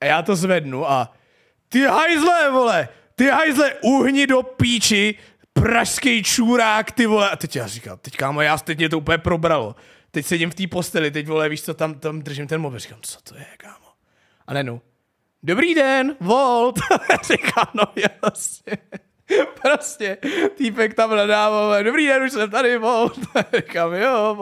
A já to zvednu a ty hajzle, vole, ty hajzle, uhni do píči, pražský čurák, ty vole. A teď já říkám, teď kámo, já teď mě to úplně probralo. Teď sedím v té posteli, teď vole, víš co, tam, tam držím ten mobil, říkám, co to je, kámo. A nenu, dobrý den, Volt. říkám, no jasně. prostě, týpek tam nadával, dobrý den, už jsem tady, Volt. říkám, jo,